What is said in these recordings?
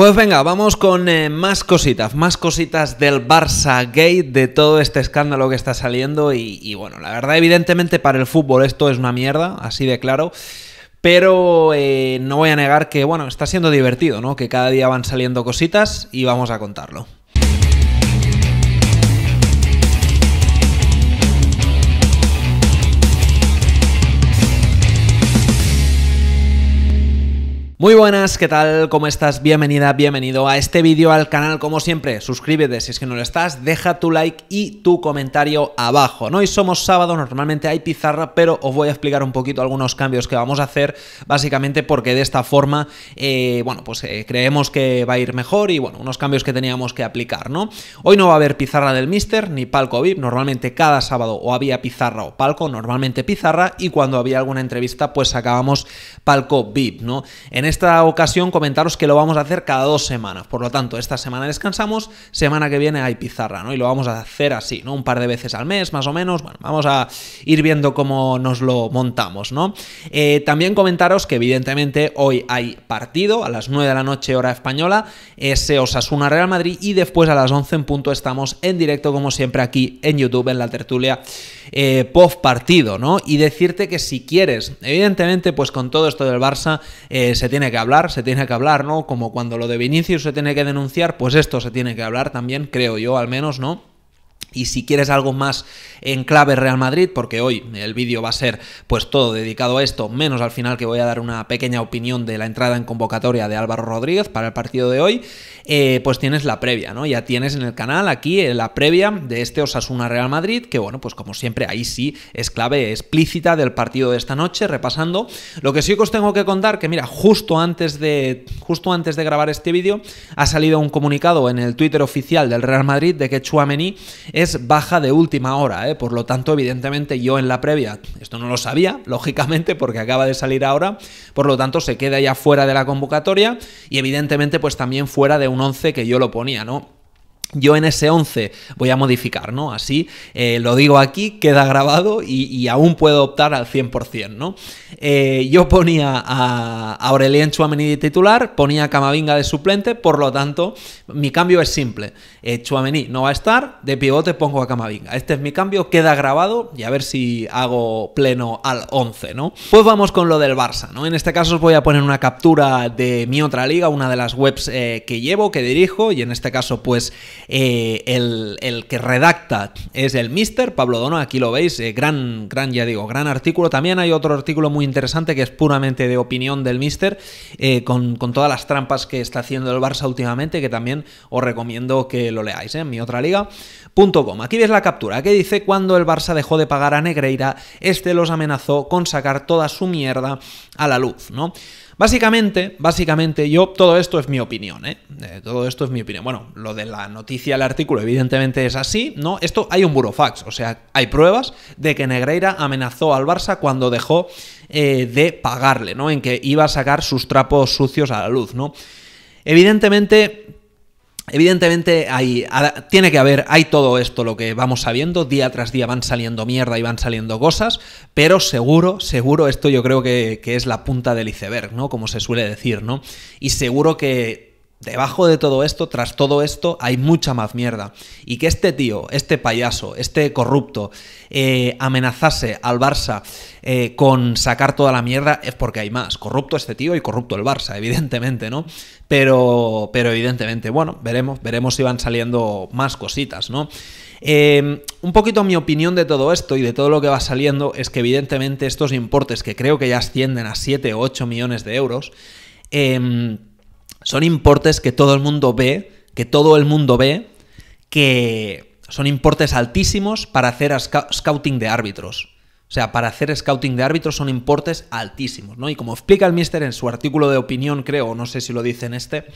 Pues venga, vamos con eh, más cositas, más cositas del Barça Gate, de todo este escándalo que está saliendo y, bueno, la verdad evidentemente para el fútbol esto es una mierda, así de claro. Pero eh, no voy a negar que, bueno, está siendo divertido, ¿no? Que cada día van saliendo cositas y vamos a contarlo. Muy buenas, ¿qué tal? ¿Cómo estás? Bienvenida, bienvenido a este vídeo al canal. Como siempre, suscríbete si es que no lo estás, deja tu like y tu comentario abajo. ¿no? Hoy somos sábado, normalmente hay pizarra, pero os voy a explicar un poquito algunos cambios que vamos a hacer, básicamente porque de esta forma, eh, bueno, pues eh, creemos que va a ir mejor y bueno, unos cambios que teníamos que aplicar, ¿no? Hoy no va a haber pizarra del Mister ni palco VIP, normalmente cada sábado o había pizarra o palco, normalmente pizarra, y cuando había alguna entrevista, pues sacábamos palco VIP, ¿no? En esta ocasión comentaros que lo vamos a hacer cada dos semanas. Por lo tanto, esta semana descansamos, semana que viene hay pizarra, ¿no? Y lo vamos a hacer así, ¿no? Un par de veces al mes, más o menos. Bueno, vamos a ir viendo cómo nos lo montamos, ¿no? Eh, también comentaros que evidentemente hoy hay partido a las 9 de la noche hora española, ese eh, Osasuna Real Madrid y después a las 11 en punto estamos en directo como siempre aquí en YouTube en la tertulia eh, post partido, ¿no? Y decirte que si quieres, evidentemente pues con todo esto del Barça se tiene tiene que hablar, se tiene que hablar, ¿no? Como cuando lo de Vinicius se tiene que denunciar, pues esto se tiene que hablar también, creo yo al menos, ¿no? Y si quieres algo más en clave Real Madrid, porque hoy el vídeo va a ser pues todo dedicado a esto, menos al final que voy a dar una pequeña opinión de la entrada en convocatoria de Álvaro Rodríguez para el partido de hoy, eh, pues tienes la previa, ¿no? Ya tienes en el canal aquí eh, la previa de este Osasuna Real Madrid, que bueno, pues como siempre ahí sí es clave explícita del partido de esta noche, repasando. Lo que sí que os tengo que contar, que mira, justo antes de, justo antes de grabar este vídeo, ha salido un comunicado en el Twitter oficial del Real Madrid de que Chuamení es baja de última hora, ¿eh? por lo tanto, evidentemente yo en la previa, esto no lo sabía, lógicamente, porque acaba de salir ahora, por lo tanto se queda ya fuera de la convocatoria y evidentemente pues también fuera de un 11 que yo lo ponía, ¿no? yo en ese 11 voy a modificar, ¿no? Así eh, lo digo aquí, queda grabado y, aún puedo optar al 100%, ¿no? Eh, yo ponía a Aurelien Chouameni de titular, ponía a Camavinga de suplente, por lo tanto, mi cambio es simple. Eh, no va a estar, de pivote pongo a Camavinga. Este es mi cambio, queda grabado y a ver si hago pleno al 11, ¿no? Pues vamos con lo del Barça, ¿no? En este caso os voy a poner una captura de mi otra liga, una de las webs eh, que llevo, que dirijo, y en este caso, pues... Eh, el, que redacta es el Mister, Pablo Dono, aquí lo veis, eh, gran, gran, ya digo, gran artículo. También hay otro artículo muy interesante que es puramente de opinión del Mister, eh, con, con, todas las trampas que está haciendo el Barça últimamente, que también os recomiendo que lo leáis en mi otra liga.com. Aquí ves la captura, que dice cuando el Barça dejó de pagar a Negreira, este los amenazó con sacar toda su mierda a la luz, ¿no? Básicamente, básicamente, yo, todo esto es mi opinión, ¿eh? ¿eh? Todo esto es mi opinión. Bueno, lo de la noticia, el artículo, evidentemente es así, ¿no? Esto hay un burofax, o sea, hay pruebas de que Negreira amenazó al Barça cuando dejó eh, de pagarle, ¿no? En que iba a sacar sus trapos sucios a la luz, ¿no? Evidentemente, Evidentemente hay, tiene que haber, hay todo esto lo que vamos sabiendo, día tras día van saliendo mierda y van saliendo cosas, pero seguro, seguro esto yo creo que, es la punta del iceberg, ¿no? Como se suele decir, ¿no? Y seguro que debajo de todo esto, tras todo esto, hay mucha más mierda. Y que este tío, este payaso, este corrupto, eh, amenazase al Barça eh, con sacar toda la mierda es porque hay más. Corrupto este tío y corrupto el Barça, evidentemente, ¿no? Pero, pero evidentemente, bueno, veremos, veremos si van saliendo más cositas, ¿no? Em, un poquito mi opinión de todo esto y de todo lo que va saliendo es que evidentemente estos importes que creo que ya ascienden a 7 o 8 millones de euros, em, son importes que todo el mundo ve, que todo el mundo ve, que son importes altísimos para hacer scouting de árbitros. O sea, para hacer scouting de árbitros son importes altísimos, ¿no? Y como explica el mister en su artículo de opinión, creo, no sé si lo dice en este,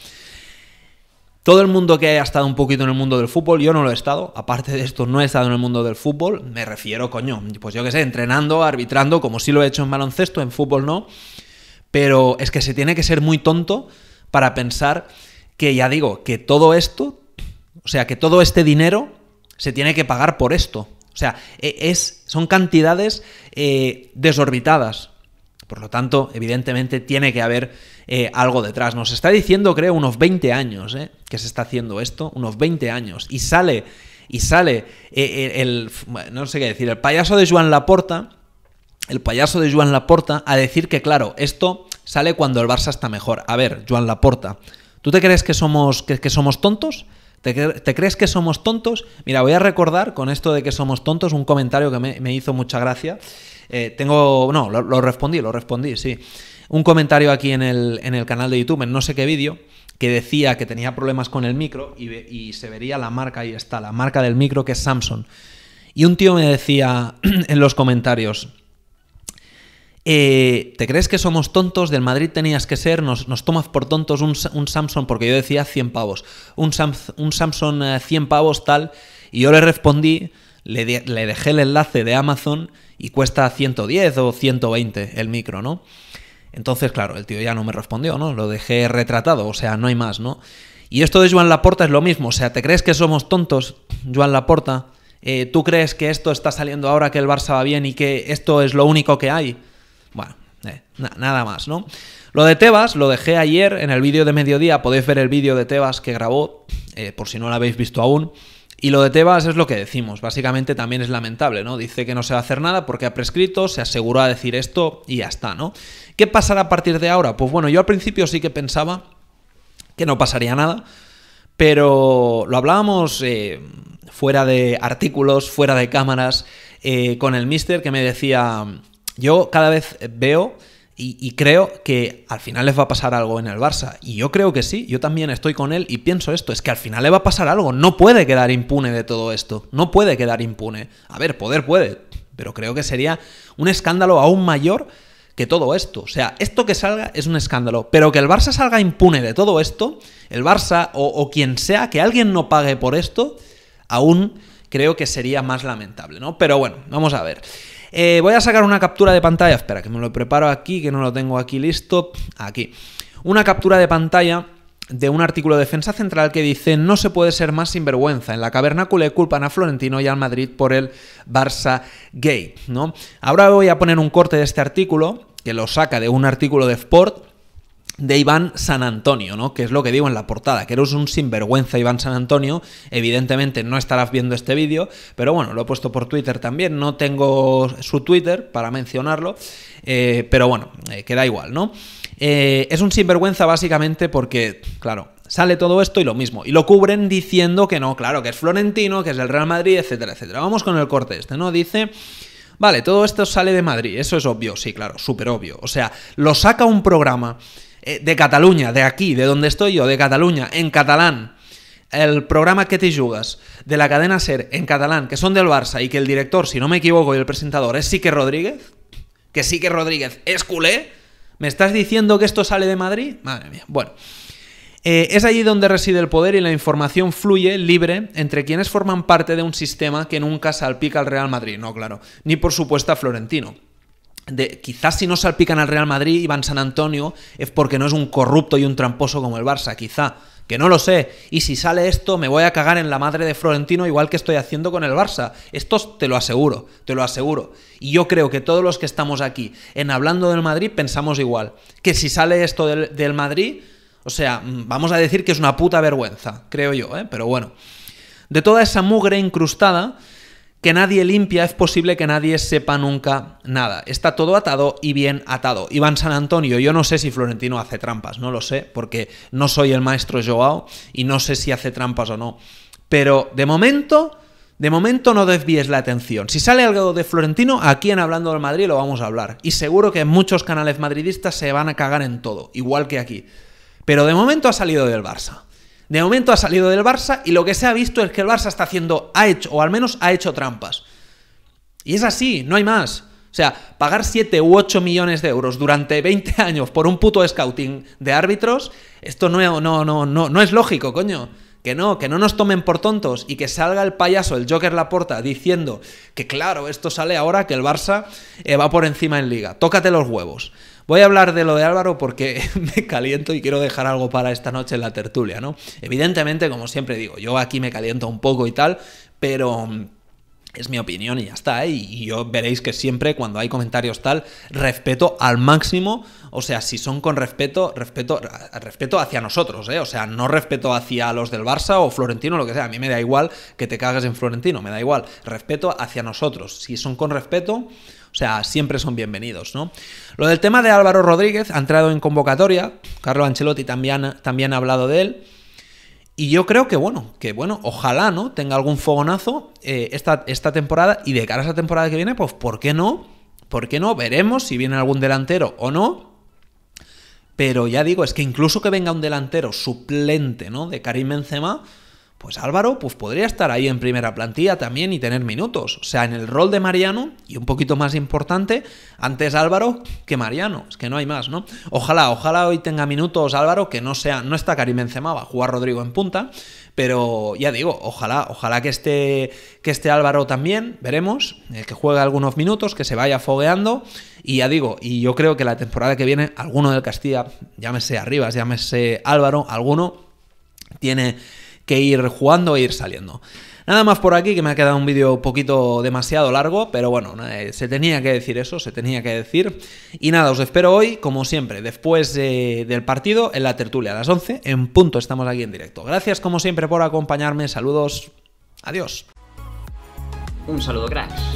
todo el mundo que haya estado un poquito en el mundo del fútbol, yo no lo he estado, aparte de esto no he estado en el mundo del fútbol, me refiero, coño, pues yo qué sé, entrenando, arbitrando, como sí lo he hecho en baloncesto, en fútbol no, pero es que se tiene que ser muy tonto para pensar que, ya digo, que todo esto, o sea, que todo este dinero se tiene que pagar por esto. O sea, e, es, son cantidades eh, desorbitadas. Por lo tanto, evidentemente tiene que haber eh, algo detrás. Nos está diciendo, creo, unos 20 años eh, que se está haciendo esto, unos 20 años. Y sale, y sale eh, el, no sé qué decir, el payaso de Joan Laporta, el payaso de Joan Laporta a decir que, claro, esto sale cuando el Barça está mejor. A ver, Joan Laporta, ¿tú te crees que somos, que somos tontos? ¿Te, crees que somos tontos? Mira, voy a recordar con esto de que somos tontos un comentario que me, hizo mucha gracia. Eh, tengo, no, lo, respondí, lo respondí, sí. Un comentario aquí en el, en el canal de YouTube, en no sé qué vídeo, que decía que tenía problemas con el micro y, y se vería la marca, ahí está, la marca del micro que es Samsung. Y un tío me decía en los comentarios, eh, ¿Te crees que somos tontos? Del Madrid tenías que ser, nos, tomas por tontos un, un, Samsung, porque yo decía 100 pavos, un, Samsung, un 100 eh, pavos tal, y yo le respondí, le, dejé el enlace de Amazon y cuesta 110 o 120 el micro, ¿no? Entonces, claro, el tío ya no me respondió, ¿no? Lo dejé retratado, o sea, no hay más, ¿no? Y esto de Joan Laporta es lo mismo, o sea, ¿te crees que somos tontos, Joan Laporta? Eh, ¿Tú crees que esto está saliendo ahora que el Barça va bien y que esto es lo único que hay? Eh, nada más, ¿no? Lo de Tebas lo dejé ayer en el vídeo de mediodía, podéis ver el vídeo de Tebas que grabó, eh, por si no lo habéis visto aún. Y lo de Tebas es lo que decimos, básicamente también es lamentable, ¿no? Dice que no se va a hacer nada porque ha prescrito, se aseguró a decir esto y ya está, ¿no? ¿Qué pasará a partir de ahora? Pues bueno, yo al principio sí que pensaba que no pasaría nada, pero lo hablábamos eh, fuera de artículos, fuera de cámaras, con el mister que me decía, yo cada vez veo y, creo que al final les va a pasar algo en el Barça. Y yo creo que sí, yo también estoy con él y pienso esto, es que al final le va a pasar algo. No puede quedar impune de todo esto, no puede quedar impune. A ver, poder puede, pero creo que sería un escándalo aún mayor que todo esto. O sea, esto que salga es un escándalo, pero que el Barça salga impune de todo esto, el Barça o, o quien sea, que alguien no pague por esto, aún creo que sería más lamentable, ¿no? Pero bueno, vamos a ver. Eh, voy a sacar una captura de pantalla. Espera, que me lo preparo aquí, que no lo tengo aquí listo. Aquí. Una captura de pantalla de un artículo de Defensa Central que dice no se puede ser más sinvergüenza. En la cavernácula culpan a Florentino y al Madrid por el Barça gay». ¿no? Ahora voy a poner un corte de este artículo, que lo saca de un artículo de Sport, de Iván San Antonio, ¿no? Que es lo que digo en la portada, que eres un sinvergüenza Iván San Antonio, evidentemente no estarás viendo este vídeo, pero bueno, lo he puesto por Twitter también, no tengo su Twitter para mencionarlo, eh, pero bueno, eh, queda igual, ¿no? Eh, es un sinvergüenza básicamente porque, claro, sale todo esto y lo mismo, y lo cubren diciendo que no, claro, que es Florentino, que es del Real Madrid, etcétera, etcétera. Vamos con el corte este, ¿no? Dice... Vale, todo esto sale de Madrid, eso es obvio, sí, claro, súper obvio. O sea, lo saca un programa eh, de Cataluña, de aquí, de donde estoy yo, de Cataluña, en catalán, el programa que te jugas de la cadena SER en catalán, que son del Barça y que el director, si no me equivoco, y el presentador es Sique Rodríguez, que Sique Rodríguez es culé, ¿me estás diciendo que esto sale de Madrid? Madre mía. Bueno, eh, es allí donde reside el poder y la información fluye libre entre quienes forman parte de un sistema que nunca salpica al Real Madrid, no, claro, ni por supuesto a Florentino de, quizás si no salpican al Real Madrid y van San Antonio es porque no es un corrupto y un tramposo como el Barça, quizá. Que no lo sé. Y si sale esto, me voy a cagar en la madre de Florentino, igual que estoy haciendo con el Barça. Esto te lo aseguro, te lo aseguro. Y yo creo que todos los que estamos aquí en hablando del Madrid pensamos igual. Que si sale esto del, del Madrid, o sea, mm, vamos a decir que es una puta vergüenza, creo yo, ¿eh? pero bueno. De toda esa mugre incrustada, que nadie limpia, es posible que nadie sepa nunca nada. Está todo atado y bien atado. Iván San Antonio, yo no sé si Florentino hace trampas, no lo sé, porque no soy el maestro Joao y no sé si hace trampas o no. Pero de momento, de momento no desvíes la atención. Si sale algo de Florentino, aquí en Hablando del Madrid lo vamos a hablar. Y seguro que muchos canales madridistas se van a cagar en todo, igual que aquí. Pero de momento ha salido del Barça. De momento ha salido del Barça y lo que se ha visto es que el Barça está haciendo, ha hecho, o al menos ha hecho trampas. Y es así, no hay más. O sea, pagar 7 u 8 millones de euros durante 20 años por un puto scouting de árbitros, esto no, no, no, no, no es lógico, coño. Que no, que no nos tomen por tontos y que salga el payaso, el Joker la Laporta, diciendo que claro, esto sale ahora que el Barça eh, va por encima en liga. Tócate los huevos. Voy a hablar de lo de Álvaro porque me caliento y quiero dejar algo para esta noche en la tertulia, ¿no? Evidentemente, como siempre digo, yo aquí me caliento un poco y tal, pero mm, es mi opinión y ya está, ¿eh? y yo veréis que siempre cuando hay comentarios tal, respeto al máximo, o sea, si son con respeto, respeto, respeto hacia nosotros, ¿eh? o sea, no respeto hacia los del Barça o Florentino, lo que sea, a mí me da igual que te cagas en Florentino, me da igual, respeto hacia nosotros, si son con respeto, o sea, siempre son bienvenidos, ¿no? Lo del tema de Álvaro Rodríguez ha entrado en convocatoria, Carlo Ancelotti también, también ha hablado de él. Y yo creo que, bueno, que bueno, ojalá, ¿no? Tenga algún fogonazo eh, esta, temporada y de cara a esa temporada que viene, pues ¿por qué no? ¿Por qué no? Veremos si viene algún delantero o no. Pero ya digo, es que incluso que venga un delantero suplente, ¿no? De Karim Benzema, pues Álvaro pues podría estar ahí en primera plantilla también y tener minutos. O sea, en el rol de Mariano, y un poquito más importante, antes Álvaro que Mariano. Es que no hay más, ¿no? Ojalá, ojalá hoy tenga minutos Álvaro, que no sea, no está Karim Benzema, va a jugar Rodrigo en punta. Pero ya digo, ojalá, ojalá que esté, que esté Álvaro también, veremos, eh, que juegue algunos minutos, que se vaya fogueando. Y ya digo, y yo creo que la temporada que viene, alguno del Castilla, llámese Arribas, llámese Álvaro, alguno tiene que ir jugando e ir saliendo. Nada más por aquí, que me ha quedado un vídeo un poquito demasiado largo, pero bueno, eh, se tenía que decir eso, se tenía que decir. Y nada, os espero hoy, como siempre, después eh, del partido, en la tertulia a las 11, en punto estamos aquí en directo. Gracias como siempre por acompañarme, saludos, adiós. Un saludo cracks.